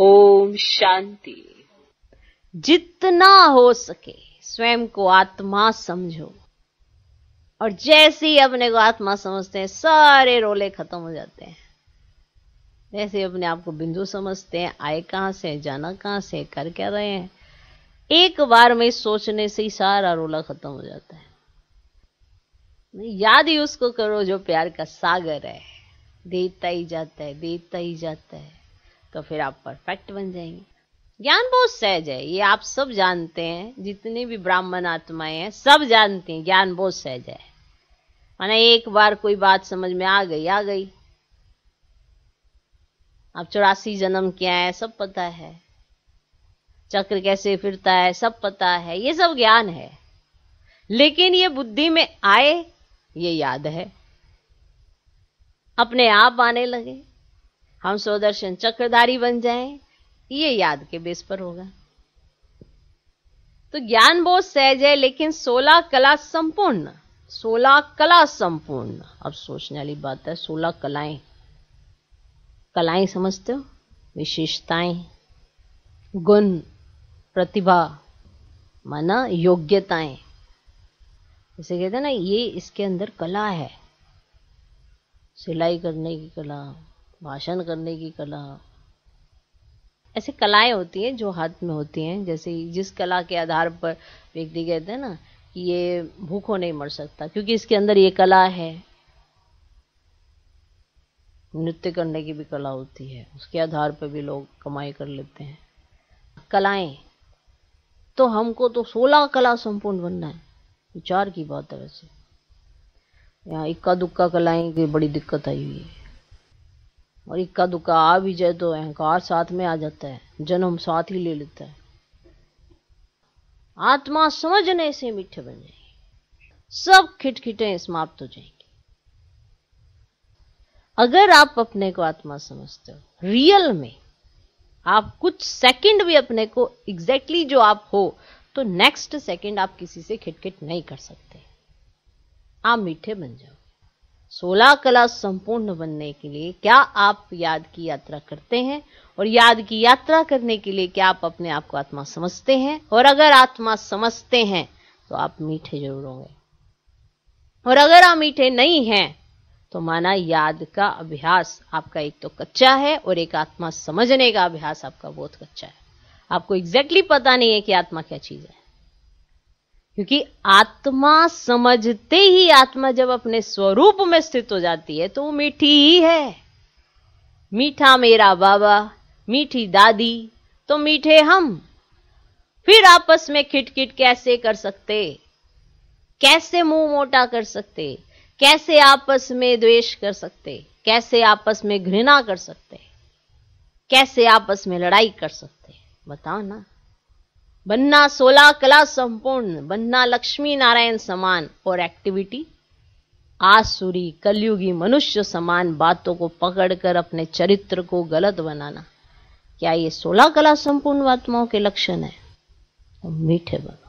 ओम शांति जितना हो सके स्वयं को आत्मा समझो और जैसे ही अपने को आत्मा समझते हैं सारे रोले खत्म हो जाते हैं जैसे अपने आप को बिंदु समझते हैं आए कहां से जाना कहां से कर क्या रहे हैं एक बार में सोचने से ही सारा रोला खत्म हो जाता है याद ही उसको करो जो प्यार का सागर है देता ही जाता है देता ही जाता है तो फिर आप परफेक्ट बन जाएंगे ज्ञान बहुत सहज है ये आप सब जानते हैं जितनी भी ब्राह्मण आत्माएं हैं सब जानते हैं ज्ञान बहुत सहज है माना एक बार कोई बात समझ में आ गई आ गई आप चौरासी जन्म क्या है सब पता है चक्र कैसे फिरता है सब पता है ये सब ज्ञान है लेकिन ये बुद्धि में आए ये याद है अपने आप आने लगे हम स्वदर्शन चक्रधारी बन जाएं ये याद के बेस पर होगा तो ज्ञान बहुत सहज है लेकिन सोलह कला संपूर्ण सोलह कला संपूर्ण अब सोचने वाली बात है सोलह कलाएं कलाएं समझते हो विशेषताएं गुण प्रतिभा माना योग्यताएं इसे कहते हैं ना ये इसके अंदर कला है सिलाई करने की कला भाषण करने की कला ऐसे कलाएं होती हैं जो हाथ में होती हैं जैसे जिस कला के आधार पर व्यक्ति कहते हैं ना कि ये भूखों नहीं मर सकता क्योंकि इसके अंदर ये कला है नृत्य करने की भी कला होती है उसके आधार पर भी लोग कमाई कर लेते हैं कलाएं तो हमको तो सोलह कला संपूर्ण बनना है विचार की बात है वैसे यहाँ इक्का दुक्का कलाएं की बड़ी दिक्कत आई हुई है और इक्का दुक्का आ भी जाए तो अहंकार साथ में आ जाता है जन्म साथ ही ले लेता है आत्मा समझने से मीठे बन जाएगी सब खिटखिटें समाप्त हो जाएंगी अगर आप अपने को आत्मा समझते हो रियल में आप कुछ सेकंड भी अपने को एग्जैक्टली exactly जो आप हो तो नेक्स्ट सेकंड आप किसी से खिटखिट नहीं कर सकते आप मीठे बन जाओ सोलह कला संपूर्ण बनने के लिए क्या आप याद की यात्रा करते हैं और याद की यात्रा करने के लिए क्या आप अपने आप को आत्मा समझते हैं और अगर आत्मा समझते हैं तो आप मीठे जरूर होंगे और अगर आप मीठे नहीं हैं तो माना याद का अभ्यास आपका एक तो कच्चा है और एक आत्मा समझने का अभ्यास आपका बहुत कच्चा है आपको एग्जैक्टली exactly पता नहीं है कि आत्मा क्या चीज है क्योंकि आत्मा समझते ही आत्मा जब अपने स्वरूप में स्थित हो जाती है तो वो मीठी ही है मीठा मेरा बाबा मीठी दादी तो मीठे हम फिर आपस में खिटखिट कैसे कर सकते कैसे मुंह मोटा कर सकते कैसे आपस में द्वेष कर सकते कैसे आपस में घृणा कर सकते कैसे आपस में लड़ाई कर सकते बताओ ना बनना सोलह कला संपूर्ण बनना लक्ष्मी नारायण समान और एक्टिविटी आसुरी कलयुगी मनुष्य समान बातों को पकड़कर अपने चरित्र को गलत बनाना क्या ये सोलह कला संपूर्ण आत्माओं के लक्षण है तो मीठे बनो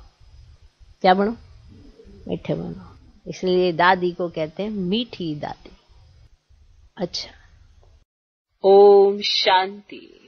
क्या बनो मीठे बनो इसलिए दादी को कहते हैं मीठी दादी अच्छा ओम शांति